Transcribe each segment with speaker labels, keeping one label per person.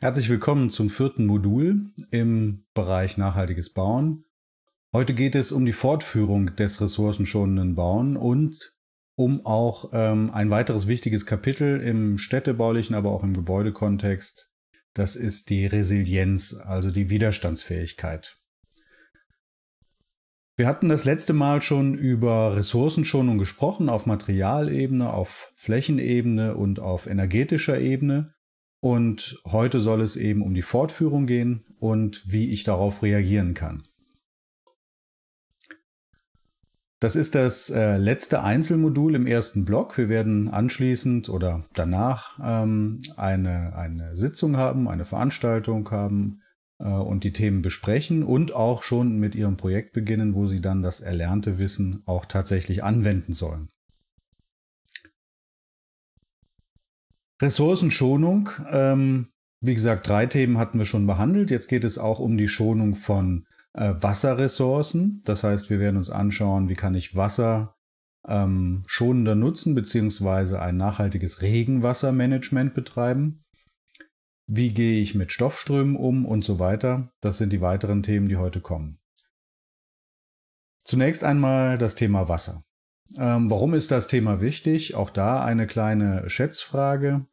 Speaker 1: Herzlich willkommen zum vierten Modul im Bereich nachhaltiges Bauen. Heute geht es um die Fortführung des ressourcenschonenden Bauen und um auch ähm, ein weiteres wichtiges Kapitel im städtebaulichen, aber auch im Gebäudekontext. Das ist die Resilienz, also die Widerstandsfähigkeit. Wir hatten das letzte Mal schon über Ressourcenschonung gesprochen, auf Materialebene, auf Flächenebene und auf energetischer Ebene. Und heute soll es eben um die Fortführung gehen und wie ich darauf reagieren kann. Das ist das äh, letzte Einzelmodul im ersten Block. Wir werden anschließend oder danach ähm, eine, eine Sitzung haben, eine Veranstaltung haben äh, und die Themen besprechen und auch schon mit Ihrem Projekt beginnen, wo Sie dann das erlernte Wissen auch tatsächlich anwenden sollen. Ressourcenschonung. Ähm, wie gesagt, drei Themen hatten wir schon behandelt. Jetzt geht es auch um die Schonung von äh, Wasserressourcen. Das heißt, wir werden uns anschauen, wie kann ich Wasser ähm, schonender nutzen, beziehungsweise ein nachhaltiges Regenwassermanagement betreiben. Wie gehe ich mit Stoffströmen um und so weiter. Das sind die weiteren Themen, die heute kommen. Zunächst einmal das Thema Wasser. Ähm, warum ist das Thema wichtig? Auch da eine kleine Schätzfrage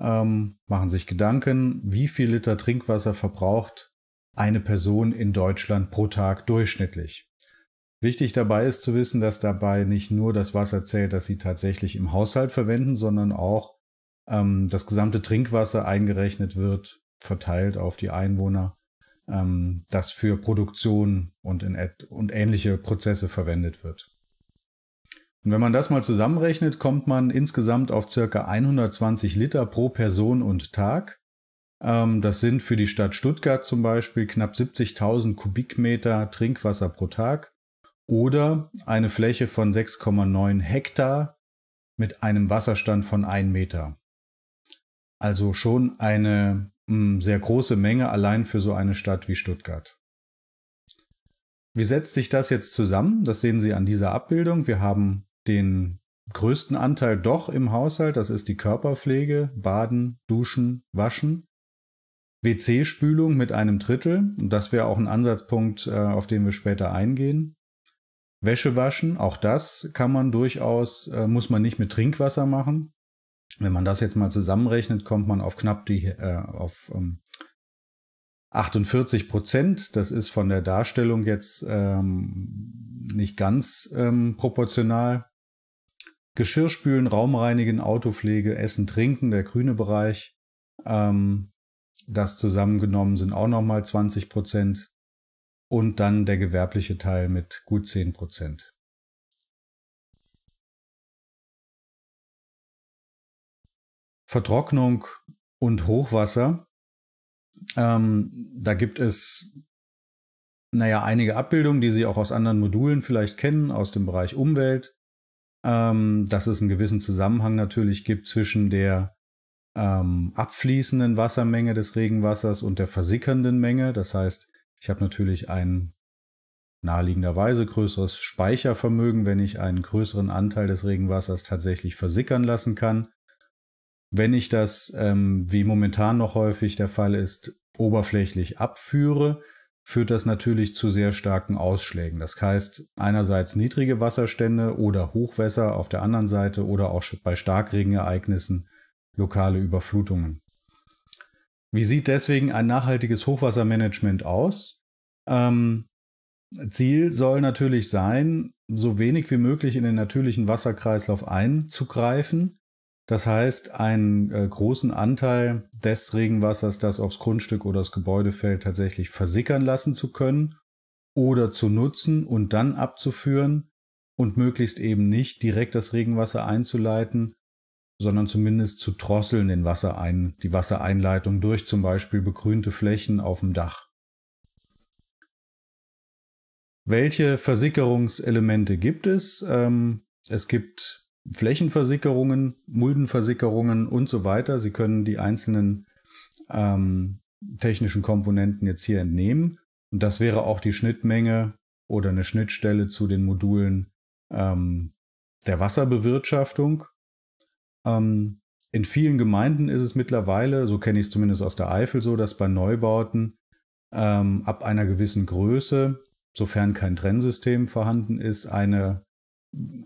Speaker 1: ähm, machen sich Gedanken, wie viel Liter Trinkwasser verbraucht eine Person in Deutschland pro Tag durchschnittlich. Wichtig dabei ist zu wissen, dass dabei nicht nur das Wasser zählt, das sie tatsächlich im Haushalt verwenden, sondern auch ähm, das gesamte Trinkwasser eingerechnet wird, verteilt auf die Einwohner, ähm, das für Produktion und, in, und ähnliche Prozesse verwendet wird. Und wenn man das mal zusammenrechnet, kommt man insgesamt auf ca. 120 Liter pro Person und Tag. Ähm, das sind für die Stadt Stuttgart zum Beispiel knapp 70.000 Kubikmeter Trinkwasser pro Tag oder eine Fläche von 6,9 Hektar mit einem Wasserstand von 1 Meter. Also schon eine hm, sehr große Menge allein für so eine Stadt wie Stuttgart. Wie setzt sich das jetzt zusammen? Das sehen Sie an dieser Abbildung. Wir haben den größten Anteil doch im Haushalt. Das ist die Körperpflege, Baden, Duschen, Waschen. WC-Spülung mit einem Drittel. Das wäre auch ein Ansatzpunkt, äh, auf den wir später eingehen. Wäsche waschen, auch das kann man durchaus, äh, muss man nicht mit Trinkwasser machen. Wenn man das jetzt mal zusammenrechnet, kommt man auf knapp die, äh, auf ähm, 48 Prozent. Das ist von der Darstellung jetzt ähm, nicht ganz ähm, proportional. Geschirrspülen, reinigen, Autopflege, Essen, Trinken, der grüne Bereich. Ähm, das zusammengenommen sind auch nochmal 20 Prozent. Und dann der gewerbliche Teil mit gut 10 Prozent. Vertrocknung und Hochwasser. Ähm, da gibt es, naja, einige Abbildungen, die Sie auch aus anderen Modulen vielleicht kennen, aus dem Bereich Umwelt ähm, dass es einen gewissen Zusammenhang natürlich gibt zwischen der ähm, abfließenden Wassermenge des Regenwassers und der versickernden Menge. Das heißt, ich habe natürlich ein naheliegenderweise größeres Speichervermögen, wenn ich einen größeren Anteil des Regenwassers tatsächlich versickern lassen kann. Wenn ich das, ähm, wie momentan noch häufig der Fall ist, oberflächlich abführe, führt das natürlich zu sehr starken Ausschlägen. Das heißt, einerseits niedrige Wasserstände oder Hochwässer auf der anderen Seite oder auch bei Starkregenereignissen lokale Überflutungen. Wie sieht deswegen ein nachhaltiges Hochwassermanagement aus? Ähm, Ziel soll natürlich sein, so wenig wie möglich in den natürlichen Wasserkreislauf einzugreifen das heißt, einen äh, großen Anteil des Regenwassers, das aufs Grundstück oder das Gebäude fällt, tatsächlich versickern lassen zu können oder zu nutzen und dann abzuführen und möglichst eben nicht direkt das Regenwasser einzuleiten, sondern zumindest zu drosseln den Wasserein, die Wassereinleitung durch zum Beispiel begrünte Flächen auf dem Dach. Welche Versickerungselemente gibt es? Ähm, es gibt Flächenversickerungen, Muldenversickerungen und so weiter. Sie können die einzelnen ähm, technischen Komponenten jetzt hier entnehmen. Und das wäre auch die Schnittmenge oder eine Schnittstelle zu den Modulen ähm, der Wasserbewirtschaftung. Ähm, in vielen Gemeinden ist es mittlerweile, so kenne ich es zumindest aus der Eifel so, dass bei Neubauten ähm, ab einer gewissen Größe, sofern kein Trennsystem vorhanden ist, eine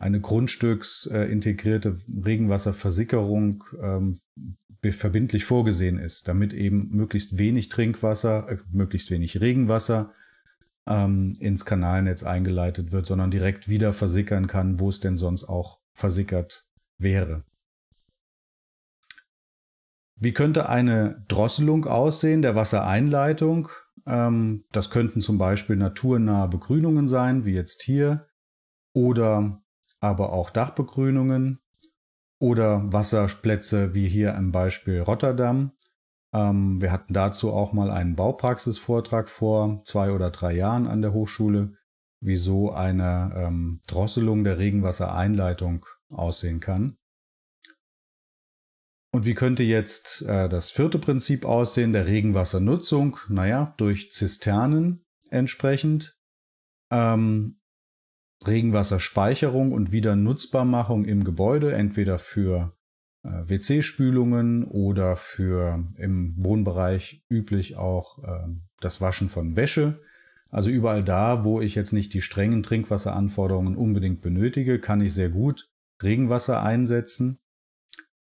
Speaker 1: eine grundstücksintegrierte äh, Regenwasserversickerung ähm, verbindlich vorgesehen ist, damit eben möglichst wenig Trinkwasser, äh, möglichst wenig Regenwasser ähm, ins Kanalnetz eingeleitet wird, sondern direkt wieder versickern kann, wo es denn sonst auch versickert wäre. Wie könnte eine Drosselung aussehen der Wassereinleitung? Ähm, das könnten zum Beispiel naturnahe Begrünungen sein, wie jetzt hier oder aber auch Dachbegrünungen oder Wasserplätze wie hier im Beispiel Rotterdam. Ähm, wir hatten dazu auch mal einen Baupraxisvortrag vor zwei oder drei Jahren an der Hochschule, wieso eine ähm, Drosselung der Regenwassereinleitung aussehen kann. Und wie könnte jetzt äh, das vierte Prinzip aussehen, der Regenwassernutzung? Naja, durch Zisternen entsprechend. Ähm, Regenwasserspeicherung und Wiedernutzbarmachung im Gebäude, entweder für äh, WC-Spülungen oder für im Wohnbereich üblich auch äh, das Waschen von Wäsche. Also überall da, wo ich jetzt nicht die strengen Trinkwasseranforderungen unbedingt benötige, kann ich sehr gut Regenwasser einsetzen.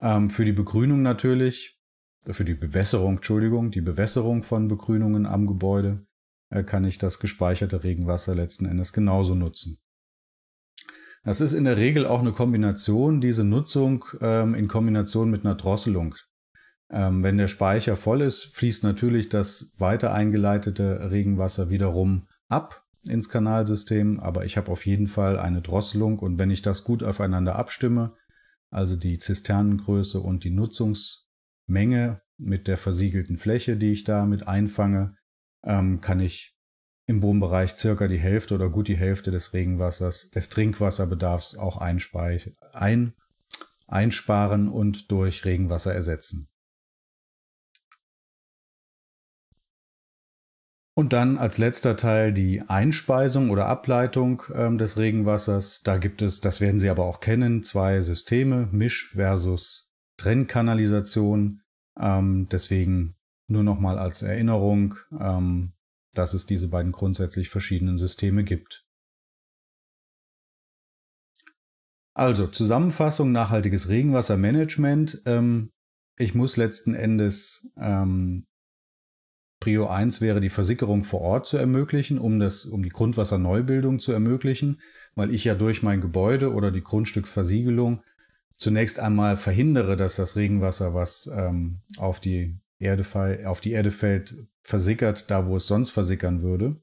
Speaker 1: Ähm, für die Begrünung natürlich, äh, für die Bewässerung, Entschuldigung, die Bewässerung von Begrünungen am Gebäude äh, kann ich das gespeicherte Regenwasser letzten Endes genauso nutzen. Das ist in der Regel auch eine Kombination, diese Nutzung ähm, in Kombination mit einer Drosselung. Ähm, wenn der Speicher voll ist, fließt natürlich das weiter eingeleitete Regenwasser wiederum ab ins Kanalsystem, aber ich habe auf jeden Fall eine Drosselung und wenn ich das gut aufeinander abstimme, also die Zisternengröße und die Nutzungsmenge mit der versiegelten Fläche, die ich da mit einfange, ähm, kann ich im Bodenbereich circa die Hälfte oder gut die Hälfte des Regenwassers, des Trinkwasserbedarfs auch ein, einsparen und durch Regenwasser ersetzen. Und dann als letzter Teil die Einspeisung oder Ableitung äh, des Regenwassers. Da gibt es, das werden Sie aber auch kennen, zwei Systeme, Misch versus Trennkanalisation. Ähm, deswegen nur nochmal als Erinnerung, ähm, dass es diese beiden grundsätzlich verschiedenen Systeme gibt. Also Zusammenfassung nachhaltiges Regenwassermanagement. Ähm, ich muss letzten Endes ähm, Prio 1 wäre die Versickerung vor Ort zu ermöglichen, um, das, um die Grundwasserneubildung zu ermöglichen, weil ich ja durch mein Gebäude oder die Grundstückversiegelung zunächst einmal verhindere, dass das Regenwasser, was ähm, auf, die Erde, auf die Erde fällt, versickert da, wo es sonst versickern würde.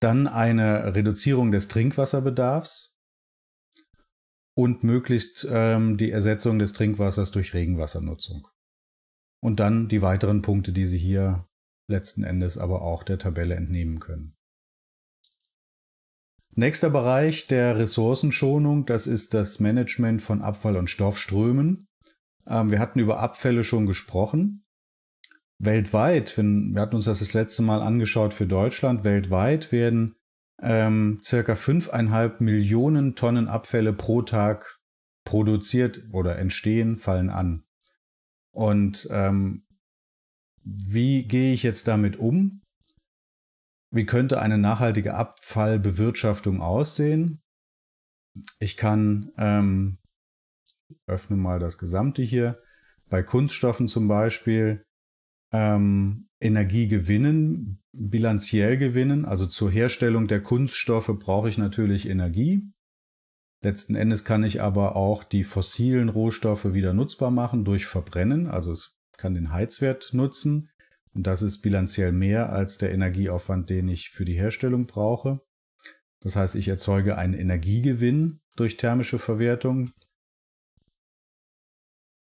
Speaker 1: Dann eine Reduzierung des Trinkwasserbedarfs und möglichst ähm, die Ersetzung des Trinkwassers durch Regenwassernutzung. Und dann die weiteren Punkte, die Sie hier letzten Endes aber auch der Tabelle entnehmen können. Nächster Bereich der Ressourcenschonung, das ist das Management von Abfall- und Stoffströmen. Ähm, wir hatten über Abfälle schon gesprochen weltweit, wenn, wir hatten uns das das letzte Mal angeschaut für Deutschland, weltweit werden ähm, circa fünfeinhalb Millionen Tonnen Abfälle pro Tag produziert oder entstehen, fallen an. Und ähm, wie gehe ich jetzt damit um? Wie könnte eine nachhaltige Abfallbewirtschaftung aussehen? Ich kann, ähm, öffne mal das Gesamte hier, bei Kunststoffen zum Beispiel, ähm, Energie gewinnen, bilanziell gewinnen. Also zur Herstellung der Kunststoffe brauche ich natürlich Energie. Letzten Endes kann ich aber auch die fossilen Rohstoffe wieder nutzbar machen durch Verbrennen. Also es kann den Heizwert nutzen. Und das ist bilanziell mehr als der Energieaufwand, den ich für die Herstellung brauche. Das heißt, ich erzeuge einen Energiegewinn durch thermische Verwertung.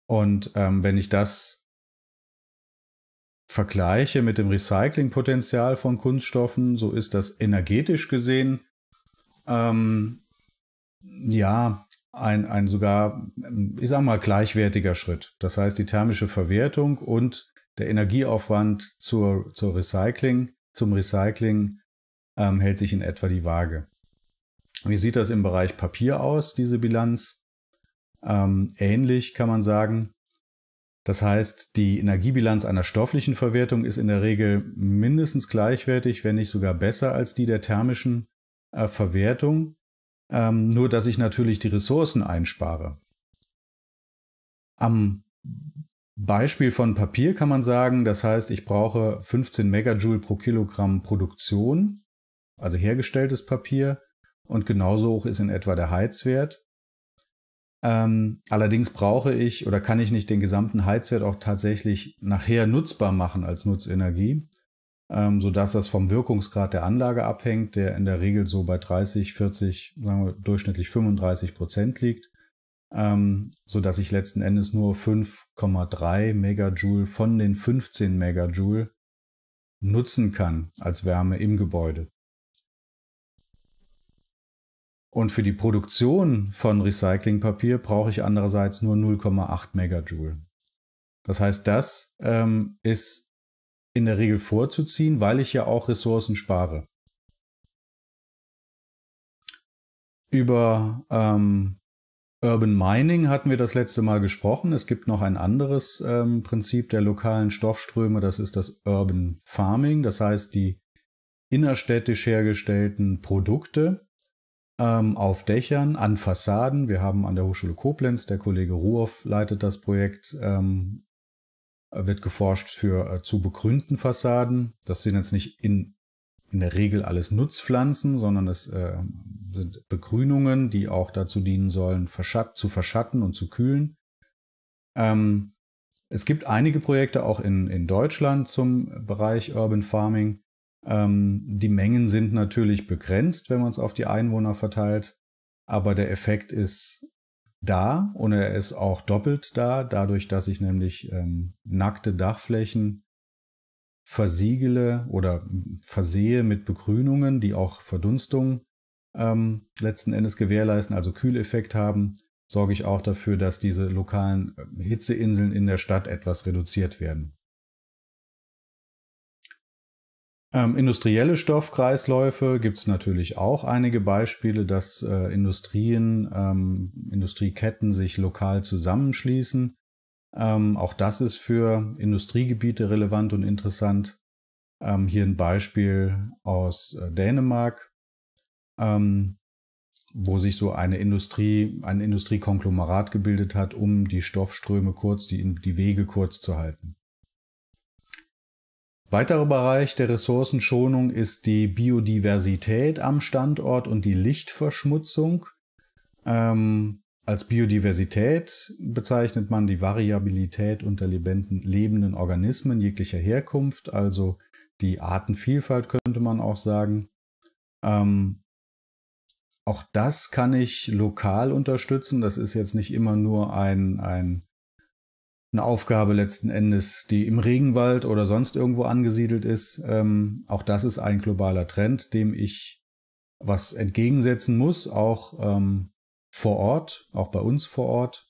Speaker 1: Und ähm, wenn ich das vergleiche mit dem Recyclingpotenzial von Kunststoffen, so ist das energetisch gesehen ähm, ja ein, ein sogar, ich sag mal, gleichwertiger Schritt. Das heißt, die thermische Verwertung und der Energieaufwand zur, zur Recycling, zum Recycling ähm, hält sich in etwa die Waage. Wie sieht das im Bereich Papier aus, diese Bilanz? Ähm, ähnlich kann man sagen, das heißt, die Energiebilanz einer stofflichen Verwertung ist in der Regel mindestens gleichwertig, wenn nicht sogar besser als die der thermischen äh, Verwertung, ähm, nur dass ich natürlich die Ressourcen einspare. Am Beispiel von Papier kann man sagen, das heißt, ich brauche 15 Megajoule pro Kilogramm Produktion, also hergestelltes Papier, und genauso hoch ist in etwa der Heizwert. Ähm, allerdings brauche ich oder kann ich nicht den gesamten Heizwert auch tatsächlich nachher nutzbar machen als Nutzenergie, ähm, sodass das vom Wirkungsgrad der Anlage abhängt, der in der Regel so bei 30, 40, sagen wir durchschnittlich 35 Prozent liegt, ähm, sodass ich letzten Endes nur 5,3 Megajoule von den 15 Megajoule nutzen kann als Wärme im Gebäude. Und für die Produktion von Recyclingpapier brauche ich andererseits nur 0,8 Megajoule. Das heißt, das ähm, ist in der Regel vorzuziehen, weil ich ja auch Ressourcen spare. Über ähm, Urban Mining hatten wir das letzte Mal gesprochen. Es gibt noch ein anderes ähm, Prinzip der lokalen Stoffströme, das ist das Urban Farming, das heißt die innerstädtisch hergestellten Produkte ähm, auf Dächern, an Fassaden. Wir haben an der Hochschule Koblenz, der Kollege Ruhoff leitet das Projekt, ähm, wird geforscht für äh, zu begrünten Fassaden. Das sind jetzt nicht in, in der Regel alles Nutzpflanzen, sondern es äh, sind Begrünungen, die auch dazu dienen sollen, verschatt, zu verschatten und zu kühlen. Ähm, es gibt einige Projekte auch in, in Deutschland zum Bereich Urban Farming. Ähm, die Mengen sind natürlich begrenzt, wenn man es auf die Einwohner verteilt, aber der Effekt ist da und er ist auch doppelt da, dadurch, dass ich nämlich ähm, nackte Dachflächen versiegele oder versehe mit Begrünungen, die auch Verdunstung ähm, letzten Endes gewährleisten, also Kühleffekt haben, sorge ich auch dafür, dass diese lokalen äh, Hitzeinseln in der Stadt etwas reduziert werden. Ähm, industrielle Stoffkreisläufe gibt es natürlich auch einige Beispiele, dass äh, Industrien, ähm, Industrieketten sich lokal zusammenschließen. Ähm, auch das ist für Industriegebiete relevant und interessant. Ähm, hier ein Beispiel aus äh, Dänemark, ähm, wo sich so eine Industrie, ein Industriekonglomerat gebildet hat, um die Stoffströme kurz, die, die Wege kurz zu halten. Weiterer Bereich der Ressourcenschonung ist die Biodiversität am Standort und die Lichtverschmutzung. Ähm, als Biodiversität bezeichnet man die Variabilität unter lebenden Organismen jeglicher Herkunft, also die Artenvielfalt könnte man auch sagen. Ähm, auch das kann ich lokal unterstützen. Das ist jetzt nicht immer nur ein, ein eine Aufgabe letzten Endes, die im Regenwald oder sonst irgendwo angesiedelt ist. Ähm, auch das ist ein globaler Trend, dem ich was entgegensetzen muss, auch ähm, vor Ort, auch bei uns vor Ort.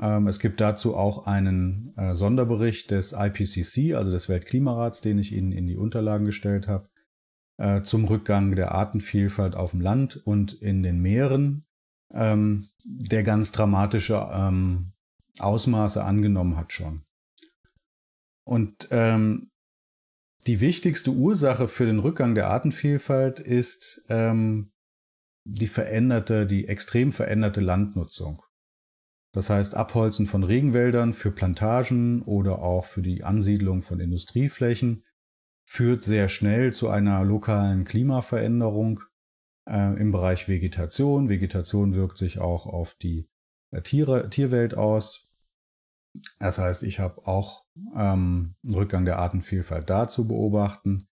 Speaker 1: Ähm, es gibt dazu auch einen äh, Sonderbericht des IPCC, also des Weltklimarats, den ich Ihnen in die Unterlagen gestellt habe, äh, zum Rückgang der Artenvielfalt auf dem Land und in den Meeren. Ähm, der ganz dramatische ähm, Ausmaße angenommen hat schon. Und ähm, die wichtigste Ursache für den Rückgang der Artenvielfalt ist ähm, die veränderte, die extrem veränderte Landnutzung. Das heißt Abholzen von Regenwäldern für Plantagen oder auch für die Ansiedlung von Industrieflächen führt sehr schnell zu einer lokalen Klimaveränderung äh, im Bereich Vegetation. Vegetation wirkt sich auch auf die Tiere, Tierwelt aus. Das heißt, ich habe auch ähm, einen Rückgang der Artenvielfalt da zu beobachten.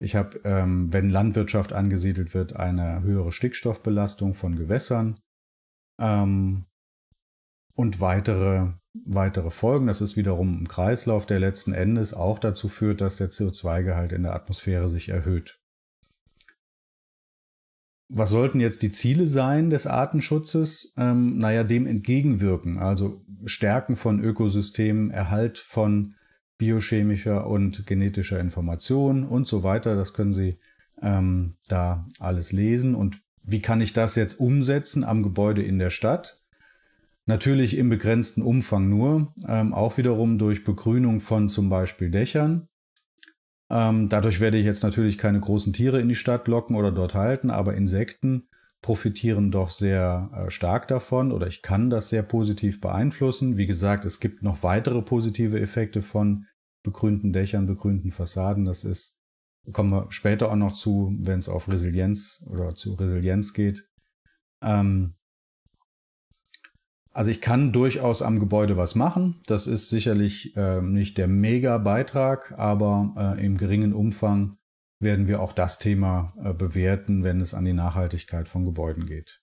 Speaker 1: Ich habe, ähm, wenn Landwirtschaft angesiedelt wird, eine höhere Stickstoffbelastung von Gewässern ähm, und weitere, weitere Folgen. Das ist wiederum ein Kreislauf, der letzten Endes auch dazu führt, dass der CO2-Gehalt in der Atmosphäre sich erhöht was sollten jetzt die Ziele sein des Artenschutzes? Ähm, naja, dem entgegenwirken, also Stärken von Ökosystemen, Erhalt von biochemischer und genetischer Information und so weiter. Das können Sie ähm, da alles lesen. Und wie kann ich das jetzt umsetzen am Gebäude in der Stadt? Natürlich im begrenzten Umfang nur, ähm, auch wiederum durch Begrünung von zum Beispiel Dächern ähm, dadurch werde ich jetzt natürlich keine großen Tiere in die Stadt locken oder dort halten, aber Insekten profitieren doch sehr äh, stark davon oder ich kann das sehr positiv beeinflussen. Wie gesagt, es gibt noch weitere positive Effekte von begrünten Dächern, begrünten Fassaden. Das ist, kommen wir später auch noch zu, wenn es auf Resilienz oder zu Resilienz geht. Ähm, also ich kann durchaus am Gebäude was machen. Das ist sicherlich äh, nicht der Mega-Beitrag, aber äh, im geringen Umfang werden wir auch das Thema äh, bewerten, wenn es an die Nachhaltigkeit von Gebäuden geht.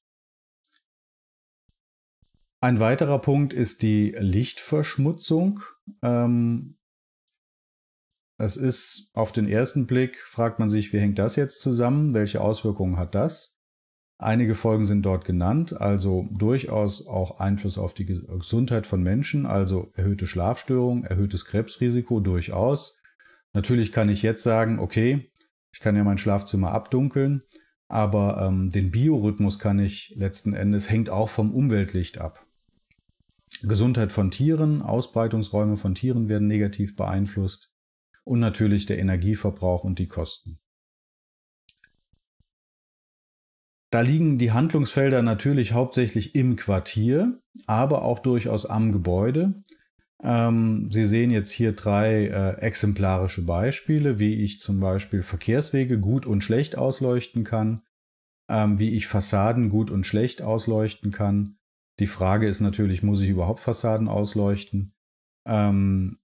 Speaker 1: Ein weiterer Punkt ist die Lichtverschmutzung. Ähm, das ist auf den ersten Blick, fragt man sich, wie hängt das jetzt zusammen? Welche Auswirkungen hat das? Einige Folgen sind dort genannt, also durchaus auch Einfluss auf die Gesundheit von Menschen, also erhöhte Schlafstörungen, erhöhtes Krebsrisiko durchaus. Natürlich kann ich jetzt sagen, okay, ich kann ja mein Schlafzimmer abdunkeln, aber ähm, den Biorhythmus kann ich letzten Endes, hängt auch vom Umweltlicht ab. Gesundheit von Tieren, Ausbreitungsräume von Tieren werden negativ beeinflusst und natürlich der Energieverbrauch und die Kosten. Da liegen die Handlungsfelder natürlich hauptsächlich im Quartier, aber auch durchaus am Gebäude. Ähm, Sie sehen jetzt hier drei äh, exemplarische Beispiele, wie ich zum Beispiel Verkehrswege gut und schlecht ausleuchten kann, ähm, wie ich Fassaden gut und schlecht ausleuchten kann. Die Frage ist natürlich, muss ich überhaupt Fassaden ausleuchten? Ähm,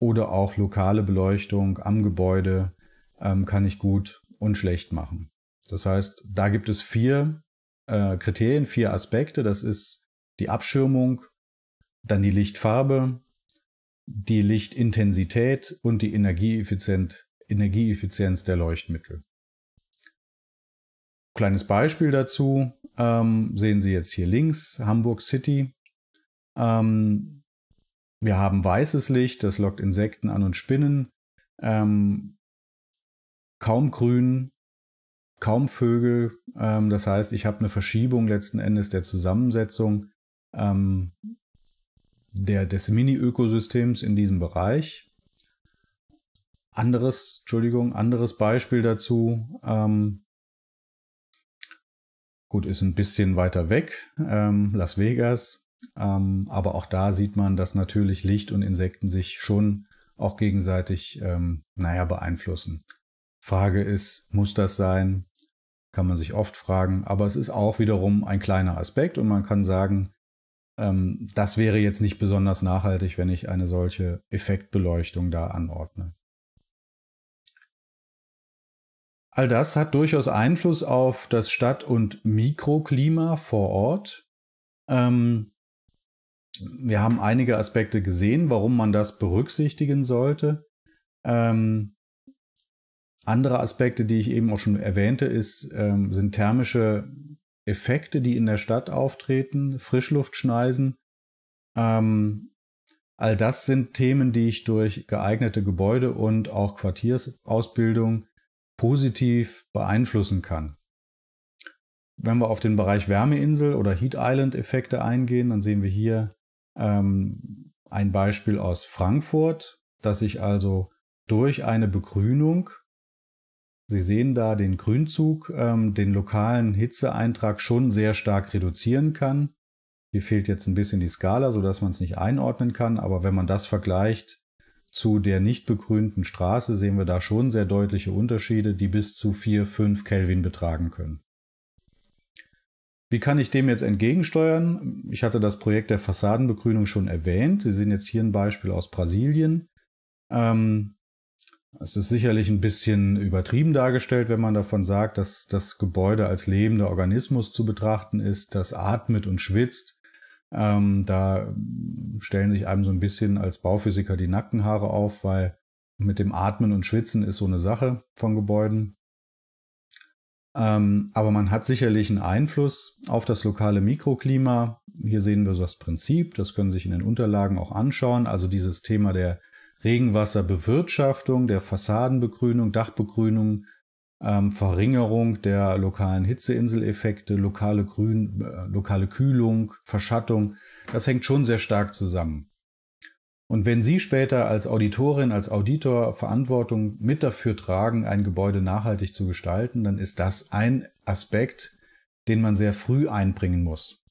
Speaker 1: oder auch lokale Beleuchtung am Gebäude ähm, kann ich gut und schlecht machen. Das heißt, da gibt es vier äh, Kriterien, vier Aspekte. Das ist die Abschirmung, dann die Lichtfarbe, die Lichtintensität und die Energieeffizienz der Leuchtmittel. Kleines Beispiel dazu ähm, sehen Sie jetzt hier links Hamburg City. Ähm, wir haben weißes Licht, das lockt Insekten an und Spinnen. Ähm, kaum grün, kaum Vögel. Ähm, das heißt, ich habe eine Verschiebung letzten Endes der Zusammensetzung ähm, der, des Mini-Ökosystems in diesem Bereich. Anderes, Entschuldigung, anderes Beispiel dazu. Ähm, gut, ist ein bisschen weiter weg, ähm, Las Vegas. Ähm, aber auch da sieht man, dass natürlich Licht und Insekten sich schon auch gegenseitig, ähm, naja, beeinflussen. Frage ist, muss das sein? Kann man sich oft fragen, aber es ist auch wiederum ein kleiner Aspekt und man kann sagen, ähm, das wäre jetzt nicht besonders nachhaltig, wenn ich eine solche Effektbeleuchtung da anordne. All das hat durchaus Einfluss auf das Stadt- und Mikroklima vor Ort. Ähm, wir haben einige Aspekte gesehen, warum man das berücksichtigen sollte. Ähm, andere Aspekte, die ich eben auch schon erwähnte, ist, ähm, sind thermische Effekte, die in der Stadt auftreten, Frischluftschneisen. Ähm, all das sind Themen, die ich durch geeignete Gebäude und auch Quartiersausbildung positiv beeinflussen kann. Wenn wir auf den Bereich Wärmeinsel oder Heat Island Effekte eingehen, dann sehen wir hier ähm, ein Beispiel aus Frankfurt, dass ich also durch eine Begrünung Sie sehen da den Grünzug, ähm, den lokalen Hitzeeintrag schon sehr stark reduzieren kann. Hier fehlt jetzt ein bisschen die Skala, sodass man es nicht einordnen kann, aber wenn man das vergleicht zu der nicht begrünten Straße, sehen wir da schon sehr deutliche Unterschiede, die bis zu 4, 5 Kelvin betragen können. Wie kann ich dem jetzt entgegensteuern? Ich hatte das Projekt der Fassadenbegrünung schon erwähnt. Sie sehen jetzt hier ein Beispiel aus Brasilien. Ähm, es ist sicherlich ein bisschen übertrieben dargestellt, wenn man davon sagt, dass das Gebäude als lebender Organismus zu betrachten ist, das atmet und schwitzt. Ähm, da stellen sich einem so ein bisschen als Bauphysiker die Nackenhaare auf, weil mit dem Atmen und Schwitzen ist so eine Sache von Gebäuden. Ähm, aber man hat sicherlich einen Einfluss auf das lokale Mikroklima. Hier sehen wir so das Prinzip, das können Sie sich in den Unterlagen auch anschauen. Also dieses Thema der Regenwasserbewirtschaftung, der Fassadenbegrünung, Dachbegrünung, ähm, Verringerung der lokalen Hitzeinseleffekte, lokale, Grün, äh, lokale Kühlung, Verschattung. Das hängt schon sehr stark zusammen. Und wenn Sie später als Auditorin, als Auditor Verantwortung mit dafür tragen, ein Gebäude nachhaltig zu gestalten, dann ist das ein Aspekt, den man sehr früh einbringen muss.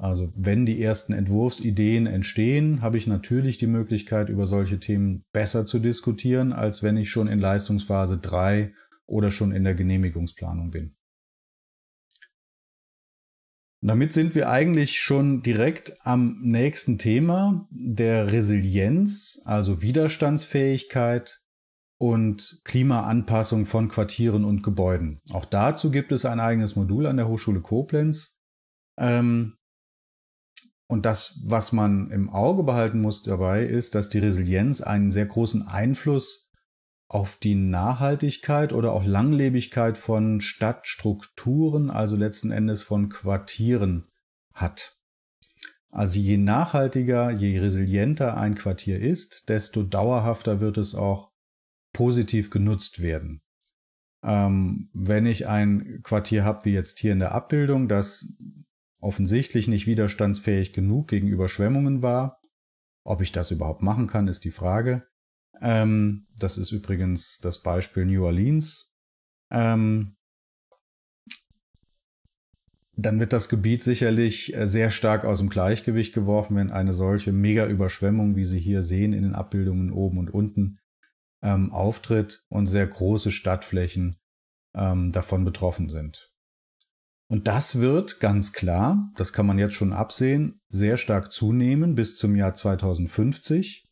Speaker 1: Also wenn die ersten Entwurfsideen entstehen, habe ich natürlich die Möglichkeit, über solche Themen besser zu diskutieren, als wenn ich schon in Leistungsphase 3 oder schon in der Genehmigungsplanung bin. damit sind wir eigentlich schon direkt am nächsten Thema der Resilienz, also Widerstandsfähigkeit und Klimaanpassung von Quartieren und Gebäuden. Auch dazu gibt es ein eigenes Modul an der Hochschule Koblenz. Ähm, und das, was man im Auge behalten muss dabei, ist, dass die Resilienz einen sehr großen Einfluss auf die Nachhaltigkeit oder auch Langlebigkeit von Stadtstrukturen, also letzten Endes von Quartieren hat. Also je nachhaltiger, je resilienter ein Quartier ist, desto dauerhafter wird es auch positiv genutzt werden. Ähm, wenn ich ein Quartier habe, wie jetzt hier in der Abbildung, das offensichtlich nicht widerstandsfähig genug gegen Überschwemmungen war. Ob ich das überhaupt machen kann, ist die Frage. Ähm, das ist übrigens das Beispiel New Orleans. Ähm, dann wird das Gebiet sicherlich äh, sehr stark aus dem Gleichgewicht geworfen, wenn eine solche Mega-Überschwemmung, wie Sie hier sehen in den Abbildungen oben und unten, ähm, auftritt und sehr große Stadtflächen ähm, davon betroffen sind. Und das wird ganz klar, das kann man jetzt schon absehen, sehr stark zunehmen bis zum Jahr 2050.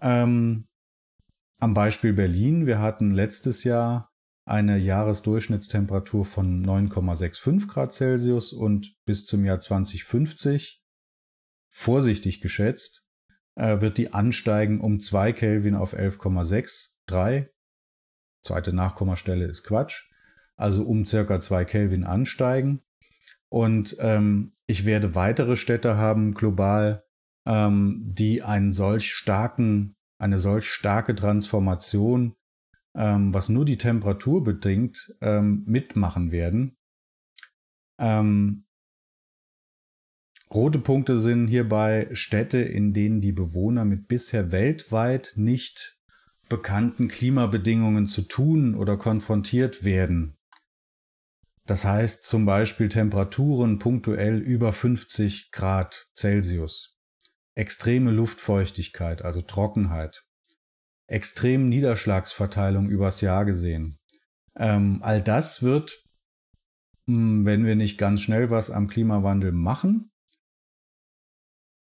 Speaker 1: Ähm, am Beispiel Berlin, wir hatten letztes Jahr eine Jahresdurchschnittstemperatur von 9,65 Grad Celsius und bis zum Jahr 2050, vorsichtig geschätzt, äh, wird die ansteigen um 2 Kelvin auf 11,63. Zweite Nachkommastelle ist Quatsch also um circa 2 Kelvin ansteigen. Und ähm, ich werde weitere Städte haben global, ähm, die einen solch starken, eine solch starke Transformation, ähm, was nur die Temperatur bedingt, ähm, mitmachen werden. Ähm, rote Punkte sind hierbei Städte, in denen die Bewohner mit bisher weltweit nicht bekannten Klimabedingungen zu tun oder konfrontiert werden. Das heißt zum Beispiel Temperaturen punktuell über 50 Grad Celsius, extreme Luftfeuchtigkeit, also Trockenheit, extrem Niederschlagsverteilung übers Jahr gesehen. Ähm, all das wird, hm, wenn wir nicht ganz schnell was am Klimawandel machen,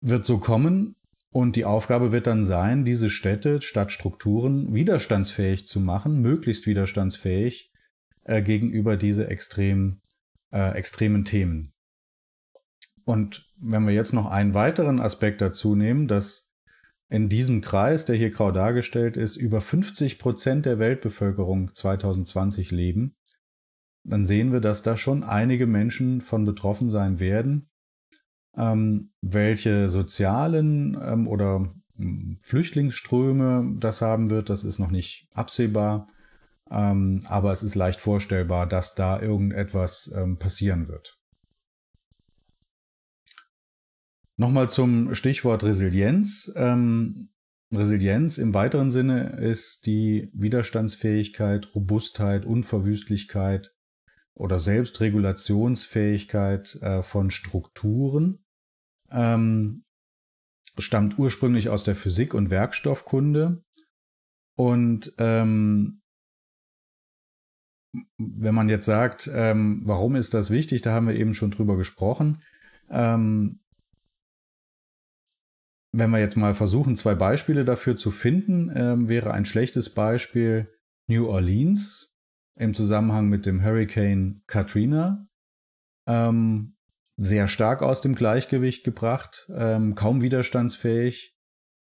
Speaker 1: wird so kommen. Und die Aufgabe wird dann sein, diese Städte, Stadtstrukturen widerstandsfähig zu machen, möglichst widerstandsfähig äh, gegenüber diese extremen, äh, extremen Themen. Und wenn wir jetzt noch einen weiteren Aspekt dazu nehmen, dass in diesem Kreis, der hier grau dargestellt ist, über 50 Prozent der Weltbevölkerung 2020 leben, dann sehen wir, dass da schon einige Menschen von betroffen sein werden. Ähm, welche sozialen ähm, oder hm, Flüchtlingsströme das haben wird, das ist noch nicht absehbar. Ähm, aber es ist leicht vorstellbar, dass da irgendetwas ähm, passieren wird. Nochmal zum Stichwort Resilienz. Ähm, Resilienz im weiteren Sinne ist die Widerstandsfähigkeit, Robustheit, Unverwüstlichkeit oder Selbstregulationsfähigkeit äh, von Strukturen. Ähm, stammt ursprünglich aus der Physik und Werkstoffkunde und ähm, wenn man jetzt sagt, ähm, warum ist das wichtig, da haben wir eben schon drüber gesprochen. Ähm, wenn wir jetzt mal versuchen, zwei Beispiele dafür zu finden, ähm, wäre ein schlechtes Beispiel New Orleans im Zusammenhang mit dem Hurricane Katrina. Ähm, sehr stark aus dem Gleichgewicht gebracht, ähm, kaum widerstandsfähig.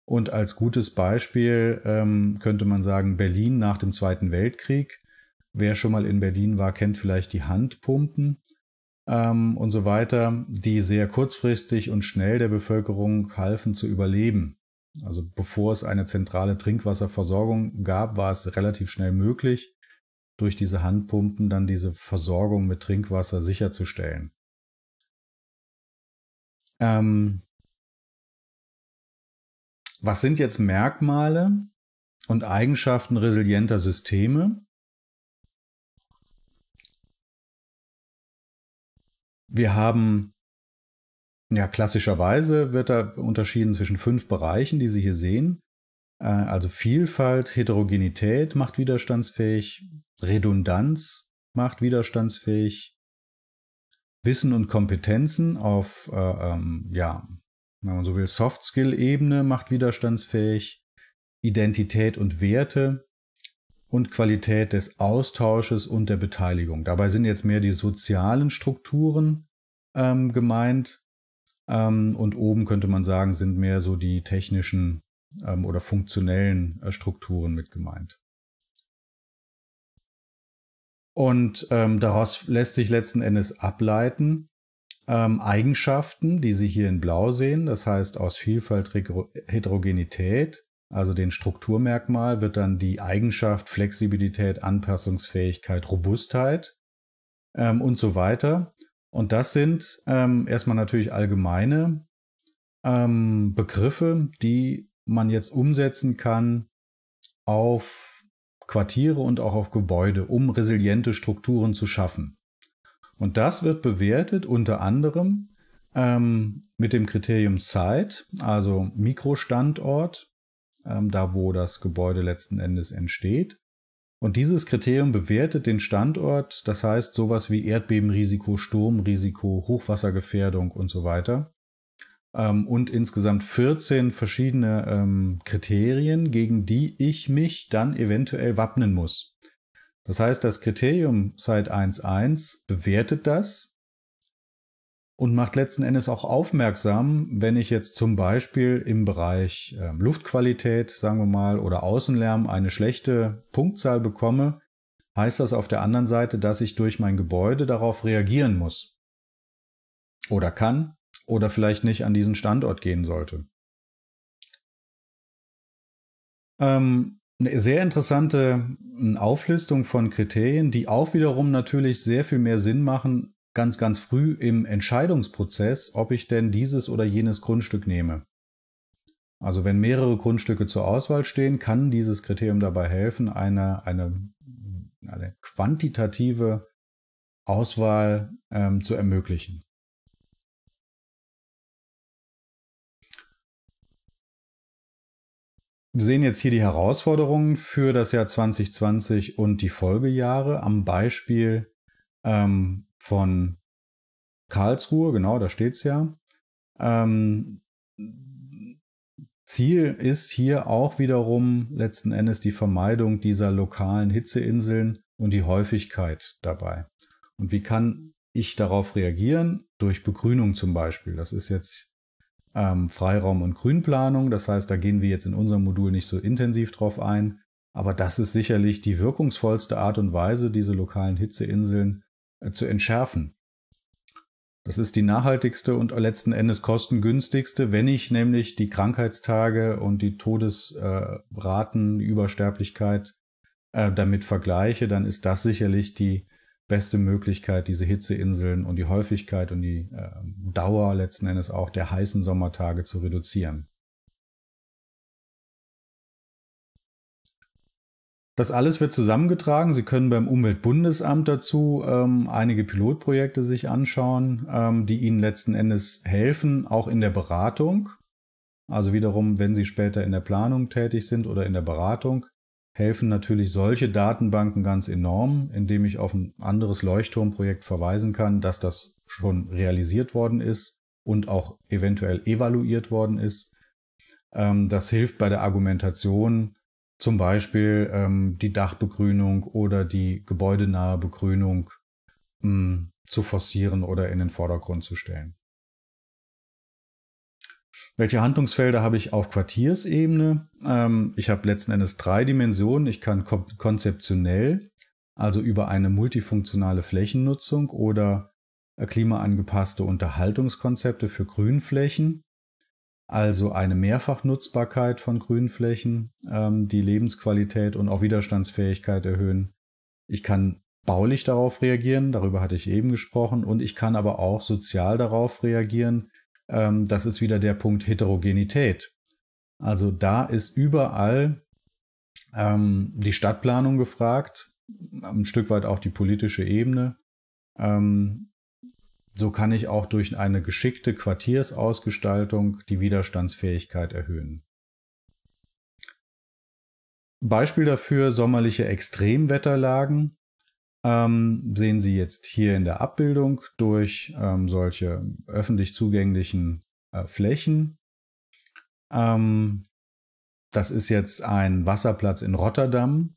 Speaker 1: Und als gutes Beispiel ähm, könnte man sagen Berlin nach dem Zweiten Weltkrieg Wer schon mal in Berlin war, kennt vielleicht die Handpumpen ähm, und so weiter, die sehr kurzfristig und schnell der Bevölkerung halfen zu überleben. Also bevor es eine zentrale Trinkwasserversorgung gab, war es relativ schnell möglich, durch diese Handpumpen dann diese Versorgung mit Trinkwasser sicherzustellen. Ähm, was sind jetzt Merkmale und Eigenschaften resilienter Systeme? Wir haben ja, klassischerweise wird da unterschieden zwischen fünf Bereichen, die Sie hier sehen. Äh, also Vielfalt, Heterogenität macht widerstandsfähig, Redundanz macht widerstandsfähig, Wissen und Kompetenzen auf, äh, ähm, ja, wenn man so will, Soft-Skill-Ebene macht widerstandsfähig, Identität und Werte und Qualität des Austausches und der Beteiligung. Dabei sind jetzt mehr die sozialen Strukturen ähm, gemeint ähm, und oben könnte man sagen, sind mehr so die technischen ähm, oder funktionellen äh, Strukturen mit gemeint. Und ähm, daraus lässt sich letzten Endes ableiten, ähm, Eigenschaften, die Sie hier in Blau sehen, das heißt aus Vielfalt, Heterogenität, also den Strukturmerkmal, wird dann die Eigenschaft Flexibilität, Anpassungsfähigkeit, Robustheit ähm, und so weiter. Und das sind ähm, erstmal natürlich allgemeine ähm, Begriffe, die man jetzt umsetzen kann auf Quartiere und auch auf Gebäude, um resiliente Strukturen zu schaffen. Und das wird bewertet unter anderem ähm, mit dem Kriterium Site, also Mikrostandort, ähm, da wo das Gebäude letzten Endes entsteht. Und dieses Kriterium bewertet den Standort, das heißt sowas wie Erdbebenrisiko, Sturmrisiko, Hochwassergefährdung und so weiter. Ähm, und insgesamt 14 verschiedene ähm, Kriterien, gegen die ich mich dann eventuell wappnen muss. Das heißt, das Kriterium Site 1.1 bewertet das und macht letzten Endes auch aufmerksam, wenn ich jetzt zum Beispiel im Bereich äh, Luftqualität, sagen wir mal, oder Außenlärm eine schlechte Punktzahl bekomme, heißt das auf der anderen Seite, dass ich durch mein Gebäude darauf reagieren muss. Oder kann, oder vielleicht nicht an diesen Standort gehen sollte. Ähm, eine sehr interessante Auflistung von Kriterien, die auch wiederum natürlich sehr viel mehr Sinn machen, ganz, ganz früh im Entscheidungsprozess, ob ich denn dieses oder jenes Grundstück nehme. Also wenn mehrere Grundstücke zur Auswahl stehen, kann dieses Kriterium dabei helfen, eine, eine, eine quantitative Auswahl ähm, zu ermöglichen. Wir sehen jetzt hier die Herausforderungen für das Jahr 2020 und die Folgejahre am Beispiel ähm, von Karlsruhe, genau, da steht es ja. Ähm, Ziel ist hier auch wiederum letzten Endes die Vermeidung dieser lokalen Hitzeinseln und die Häufigkeit dabei. Und wie kann ich darauf reagieren? Durch Begrünung zum Beispiel. Das ist jetzt ähm, Freiraum- und Grünplanung. Das heißt, da gehen wir jetzt in unserem Modul nicht so intensiv drauf ein. Aber das ist sicherlich die wirkungsvollste Art und Weise, diese lokalen Hitzeinseln äh, zu entschärfen. Das ist die nachhaltigste und letzten Endes kostengünstigste, wenn ich nämlich die Krankheitstage und die Todesraten, Übersterblichkeit äh, damit vergleiche, dann ist das sicherlich die beste Möglichkeit, diese Hitzeinseln und die Häufigkeit und die äh, Dauer letzten Endes auch der heißen Sommertage zu reduzieren. Das alles wird zusammengetragen. Sie können beim Umweltbundesamt dazu ähm, einige Pilotprojekte sich anschauen, ähm, die Ihnen letzten Endes helfen, auch in der Beratung. Also wiederum, wenn Sie später in der Planung tätig sind oder in der Beratung, helfen natürlich solche Datenbanken ganz enorm, indem ich auf ein anderes Leuchtturmprojekt verweisen kann, dass das schon realisiert worden ist und auch eventuell evaluiert worden ist. Ähm, das hilft bei der Argumentation, zum Beispiel ähm, die Dachbegrünung oder die gebäudenahe Begrünung mh, hm, zu forcieren oder in den Vordergrund zu stellen. Welche Handlungsfelder habe ich auf Quartiersebene? Ähm, ich habe letzten Endes drei Dimensionen. Ich kann konzeptionell, also über eine multifunktionale Flächennutzung oder äh, klimaangepasste Unterhaltungskonzepte für Grünflächen also eine Mehrfachnutzbarkeit von Grünflächen, ähm, die Lebensqualität und auch Widerstandsfähigkeit erhöhen. Ich kann baulich darauf reagieren, darüber hatte ich eben gesprochen, und ich kann aber auch sozial darauf reagieren. Ähm, das ist wieder der Punkt Heterogenität. Also da ist überall ähm, die Stadtplanung gefragt, ein Stück weit auch die politische Ebene. Ähm, so kann ich auch durch eine geschickte Quartiersausgestaltung die Widerstandsfähigkeit erhöhen. Beispiel dafür sommerliche Extremwetterlagen. Ähm, sehen Sie jetzt hier in der Abbildung durch ähm, solche öffentlich zugänglichen äh, Flächen. Ähm, das ist jetzt ein Wasserplatz in Rotterdam.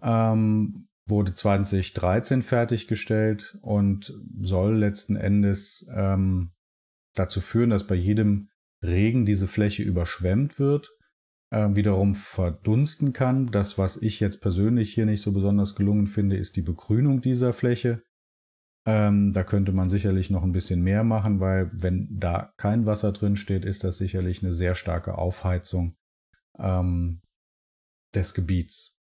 Speaker 1: Ähm, wurde 2013 fertiggestellt und soll letzten Endes ähm, dazu führen, dass bei jedem Regen diese Fläche überschwemmt wird, äh, wiederum verdunsten kann. Das, was ich jetzt persönlich hier nicht so besonders gelungen finde, ist die Begrünung dieser Fläche. Ähm, da könnte man sicherlich noch ein bisschen mehr machen, weil wenn da kein Wasser drin steht, ist das sicherlich eine sehr starke Aufheizung ähm, des Gebiets.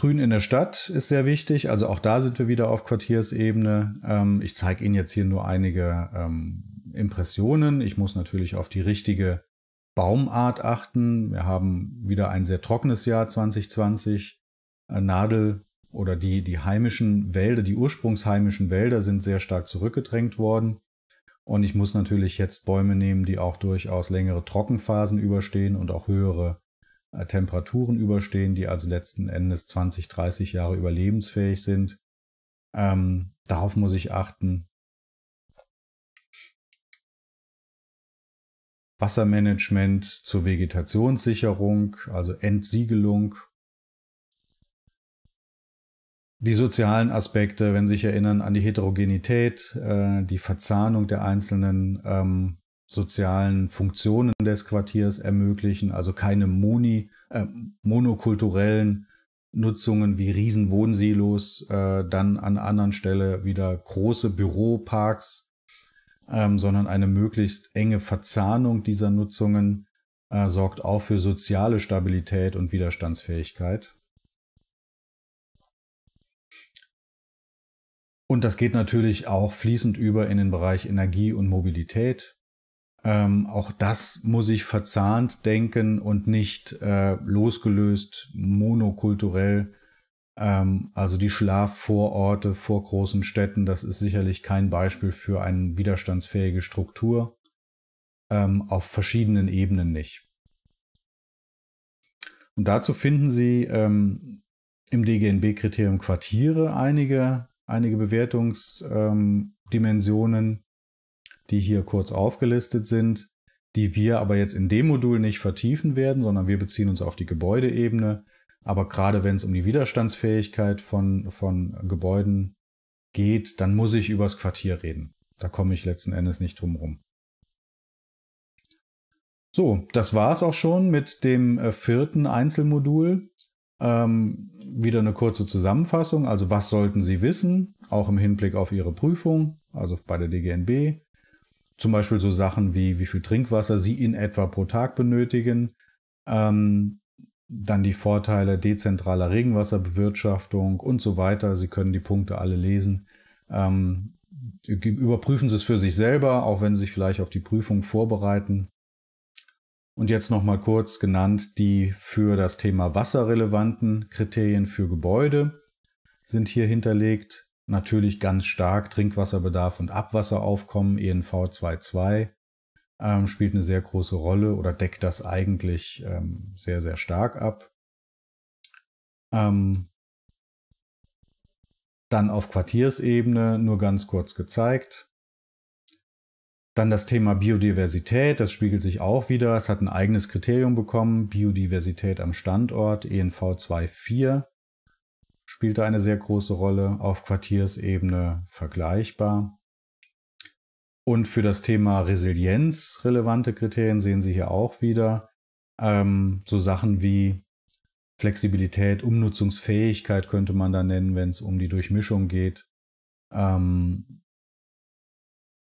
Speaker 1: Grün in der Stadt ist sehr wichtig. Also auch da sind wir wieder auf Quartiersebene. Ähm, ich zeige Ihnen jetzt hier nur einige ähm, Impressionen. Ich muss natürlich auf die richtige Baumart achten. Wir haben wieder ein sehr trockenes Jahr 2020. Äh, Nadel oder die, die heimischen Wälder, die ursprungsheimischen Wälder sind sehr stark zurückgedrängt worden. Und ich muss natürlich jetzt Bäume nehmen, die auch durchaus längere Trockenphasen überstehen und auch höhere äh, Temperaturen überstehen, die also letzten Endes 20, 30 Jahre überlebensfähig sind. Ähm, darauf muss ich achten. Wassermanagement zur Vegetationssicherung, also Entsiegelung. Die sozialen Aspekte, wenn Sie sich erinnern an die Heterogenität, äh, die Verzahnung der einzelnen ähm, sozialen Funktionen des Quartiers ermöglichen, also keine Moni, äh, monokulturellen Nutzungen wie Riesenwohnsilos, äh, dann an anderen Stelle wieder große Büroparks, ähm, sondern eine möglichst enge Verzahnung dieser Nutzungen äh, sorgt auch für soziale Stabilität und Widerstandsfähigkeit. Und das geht natürlich auch fließend über in den Bereich Energie und Mobilität. Ähm, auch das muss ich verzahnt denken und nicht äh, losgelöst monokulturell. Ähm, also die Schlafvororte vor großen Städten, das ist sicherlich kein Beispiel für eine widerstandsfähige Struktur. Ähm, auf verschiedenen Ebenen nicht. Und dazu finden Sie ähm, im DGNB-Kriterium Quartiere einige, einige Bewertungsdimensionen ähm, die hier kurz aufgelistet sind, die wir aber jetzt in dem Modul nicht vertiefen werden, sondern wir beziehen uns auf die Gebäudeebene. Aber gerade wenn es um die Widerstandsfähigkeit von, von Gebäuden geht, dann muss ich übers Quartier reden. Da komme ich letzten Endes nicht drum rum. So, das war es auch schon mit dem äh, vierten Einzelmodul. Ähm, wieder eine kurze Zusammenfassung. Also was sollten Sie wissen, auch im Hinblick auf Ihre Prüfung, also bei der DGNB zum Beispiel so Sachen wie, wie viel Trinkwasser Sie in etwa pro Tag benötigen. Ähm, dann die Vorteile dezentraler Regenwasserbewirtschaftung und so weiter. Sie können die Punkte alle lesen. Ähm, überprüfen Sie es für sich selber, auch wenn Sie sich vielleicht auf die Prüfung vorbereiten. Und jetzt nochmal kurz genannt die für das Thema Wasser relevanten Kriterien für Gebäude sind hier hinterlegt natürlich ganz stark Trinkwasserbedarf und Abwasseraufkommen, ENV 2.2, ähm, spielt eine sehr große Rolle oder deckt das eigentlich ähm, sehr, sehr stark ab. Ähm, dann auf Quartiersebene nur ganz kurz gezeigt. Dann das Thema Biodiversität, das spiegelt sich auch wieder. Es hat ein eigenes Kriterium bekommen, Biodiversität am Standort, ENV 2.4 spielt eine sehr große Rolle, auf Quartiersebene vergleichbar. Und für das Thema Resilienz relevante Kriterien sehen Sie hier auch wieder. Ähm, so Sachen wie Flexibilität, Umnutzungsfähigkeit könnte man da nennen, wenn es um die Durchmischung geht. Ähm,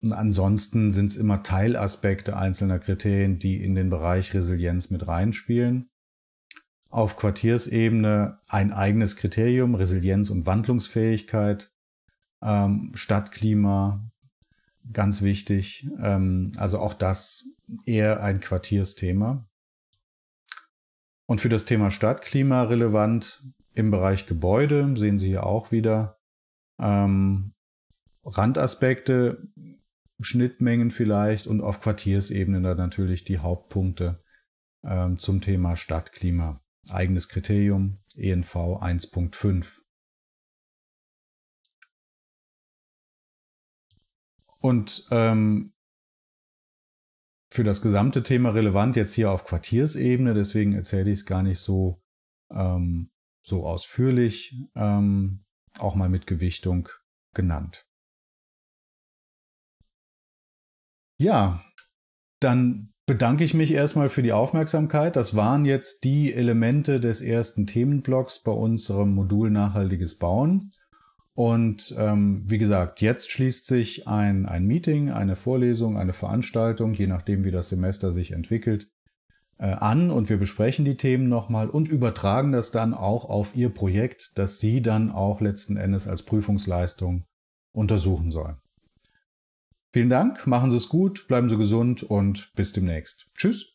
Speaker 1: ansonsten sind es immer Teilaspekte einzelner Kriterien, die in den Bereich Resilienz mit reinspielen auf Quartiersebene ein eigenes Kriterium, Resilienz und Wandlungsfähigkeit, ähm, Stadtklima, ganz wichtig. Ähm, also auch das eher ein Quartiersthema. Und für das Thema Stadtklima relevant im Bereich Gebäude sehen Sie hier auch wieder ähm, Randaspekte, Schnittmengen vielleicht und auf Quartiersebene dann natürlich die Hauptpunkte ähm, zum Thema Stadtklima. Eigenes Kriterium ENV 1.5. Und ähm, für das gesamte Thema relevant jetzt hier auf Quartiersebene, deswegen erzähle ich es gar nicht so, ähm, so ausführlich, ähm, auch mal mit Gewichtung genannt. Ja, dann bedanke ich mich erstmal für die Aufmerksamkeit. Das waren jetzt die Elemente des ersten Themenblocks bei unserem Modul Nachhaltiges Bauen. Und ähm, wie gesagt, jetzt schließt sich ein, ein Meeting, eine Vorlesung, eine Veranstaltung, je nachdem, wie das Semester sich entwickelt, äh, an und wir besprechen die Themen nochmal und übertragen das dann auch auf Ihr Projekt, das Sie dann auch letzten Endes als Prüfungsleistung untersuchen sollen. Vielen Dank, machen Sie es gut, bleiben Sie gesund und bis demnächst. Tschüss.